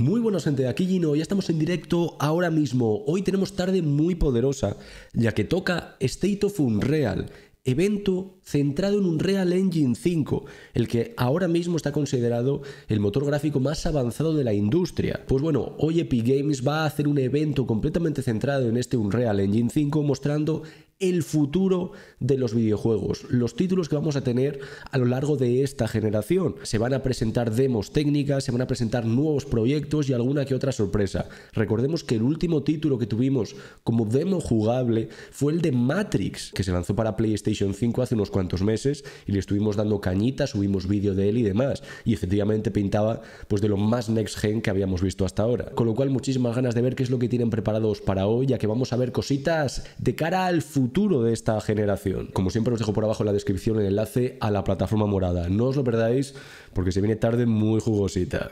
Muy buenas gente, aquí Gino, ya estamos en directo ahora mismo. Hoy tenemos tarde muy poderosa, ya que toca State of Unreal, evento centrado en Unreal Engine 5, el que ahora mismo está considerado el motor gráfico más avanzado de la industria. Pues bueno, hoy Epic Games va a hacer un evento completamente centrado en este Unreal Engine 5 mostrando el futuro de los videojuegos, los títulos que vamos a tener a lo largo de esta generación. Se van a presentar demos técnicas, se van a presentar nuevos proyectos y alguna que otra sorpresa. Recordemos que el último título que tuvimos como demo jugable fue el de Matrix, que se lanzó para PlayStation 5 hace unos cuantos meses y le estuvimos dando cañitas, subimos vídeo de él y demás, y efectivamente pintaba pues de lo más next gen que habíamos visto hasta ahora. Con lo cual muchísimas ganas de ver qué es lo que tienen preparados para hoy, ya que vamos a ver cositas de cara al futuro de esta generación. Como siempre os dejo por abajo en la descripción el enlace a la plataforma morada. No os lo perdáis porque se viene tarde muy jugosita.